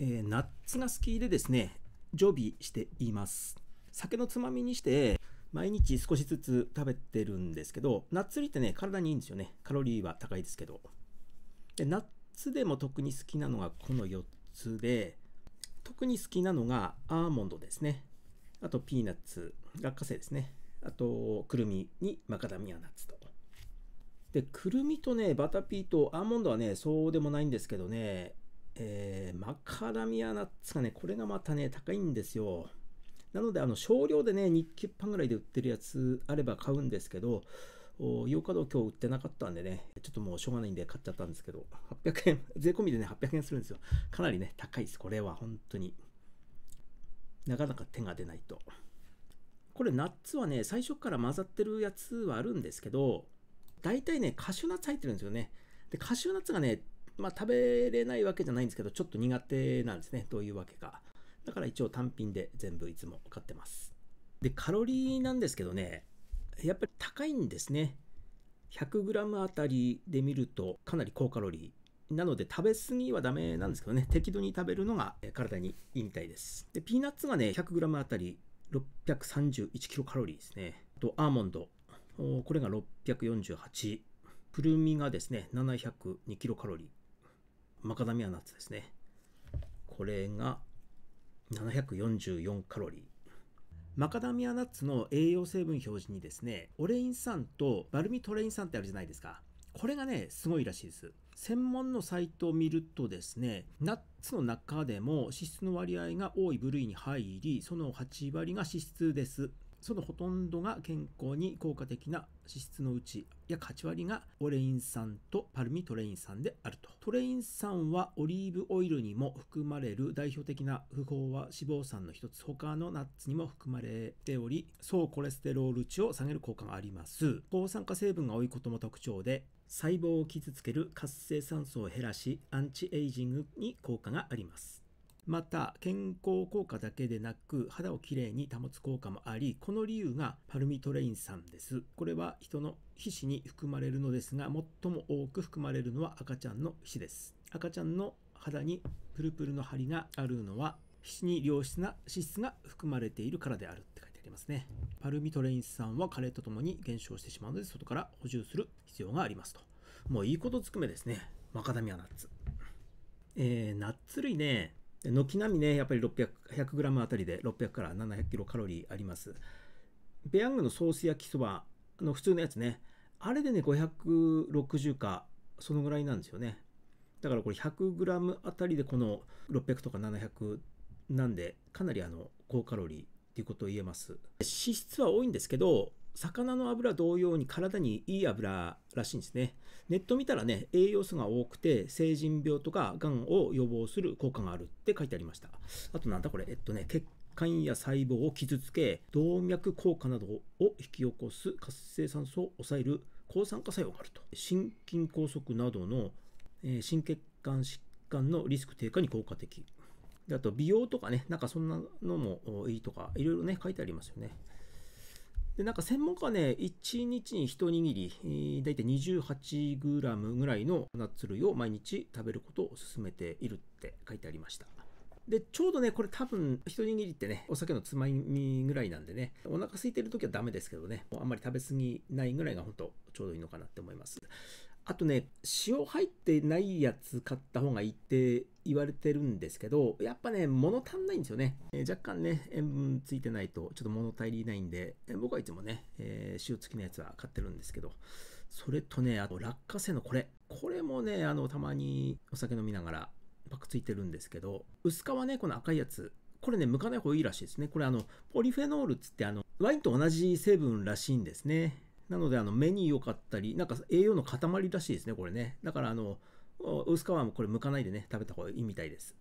えー、ナッツが好きでですね、常備しています。酒のつまみにして、毎日少しずつ食べてるんですけど、ナッツ類ってね、体にいいんですよね。カロリーは高いですけど。で、ナッツでも特に好きなのがこの4つで、特に好きなのがアーモンドですね。あとピーナッツ、落花生ですね。あと、くるみにマカダミアナッツと。で、くるみとね、バタピーとアーモンドはね、そうでもないんですけどね、えー、マカダミアナッツがね、これがまたね、高いんですよ。なので、あの少量でね、日給パンぐらいで売ってるやつあれば買うんですけど、カドー今日売ってなかったんでね、ちょっともうしょうがないんで買っちゃったんですけど、800円、税込みでね、800円するんですよ。かなりね、高いです。これは本当に。なかなか手が出ないと。これ、ナッツはね、最初から混ざってるやつはあるんですけど、大体ね、カシューナッツ入ってるんですよね。で、カシューナッツがね、まあ、食べれないわけじゃないんですけど、ちょっと苦手なんですね。どういうわけか。だから一応単品で全部いつも買ってます。で、カロリーなんですけどね、やっぱり高いんですね。100g あたりで見るとかなり高カロリー。なので食べ過ぎはダメなんですけどね、適度に食べるのが体にいいみたいです。で、ピーナッツがね、100g あたり 631kcal ですね。あと、アーモンド。これが648。プルミがですね、702kcal。マカダミアナッツですね。これが744カロリー。マカダミアナッツの栄養成分表示にですね、オレイン酸とバルミトレイン酸ってあるじゃないですか。これがね、すごいらしいです。専門のサイトを見るとですね、ナッツの中でも脂質の割合が多い部類に入り、その8割が脂質です。そのほとんどが健康に効果的な脂質のうち約8割がオレイン酸とパルミトレイン酸であると。トレイン酸はオリーブオイルにも含まれる代表的な不飽和脂肪酸の一つ、他のナッツにも含まれており、総コレステロール値を下げる効果があります。抗酸化成分が多いことも特徴で、細胞を傷つける活性酸素を減らし、アンチエイジングに効果があります。また健康効果だけでなく肌をきれいに保つ効果もありこの理由がパルミトレイン酸ですこれは人の皮脂に含まれるのですが最も多く含まれるのは赤ちゃんの皮脂です赤ちゃんの肌にプルプルの張りがあるのは皮脂に良質な脂質が含まれているからであるって書いてありますねパルミトレイン酸は加齢とともに減少してしまうので外から補充する必要がありますともういいことつくめですねマカダミアナッツえー、ナッツ類ね軒並みね、やっぱり600、100g あたりで600から700キロカロリーあります。ペヤングのソース焼きそばの普通のやつね、あれでね、560か、そのぐらいなんですよね。だからこれ 100g あたりでこの600とか700なんで、かなりあの、高カロリーっていうことを言えます。脂質は多いんですけど、魚の油同様に体にいい油らしいんですね。ネット見たらね、栄養素が多くて、成人病とかがんを予防する効果があるって書いてありました。あとなんだこれ、えっとね、血管や細胞を傷つけ、動脈硬化などを引き起こす活性酸素を抑える抗酸化作用があると。心筋梗塞などの、えー、心血管疾患のリスク低下に効果的。であと美容とかね、なんかそんなのもいいとか、いろいろね、書いてありますよね。で、なんか専門家はね、1日に1握り、大体 28g ぐらいのナッツ類を毎日食べることを勧めているって書いてありました。で、ちょうどね、これ多分、一握りってね、お酒のつまみぐらいなんでね、お腹空いてる時はダメですけどね、あんまり食べ過ぎないぐらいが本当ちょうどいいのかなって思います。あとね、塩入ってないやつ買った方がいいって言われてるんですけど、やっぱね、物足んないんですよね。えー、若干ね、塩分ついてないと、ちょっと物足りないんで、えー、僕はいつもね、えー、塩付きのやつは買ってるんですけど、それとね、あと落花生のこれ。これもね、あの、たまにお酒飲みながら、パクついてるんですけど、薄皮ね、この赤いやつ、これね、剥かない方がいいらしいですね。これあの、ポリフェノールつってあの、ワインと同じ成分らしいんですね。なので、あの、目に良かったり、なんか栄養の塊らしいですね、これね。だからあの、薄皮もこれ剥かないでね、食べた方がいいみたいです。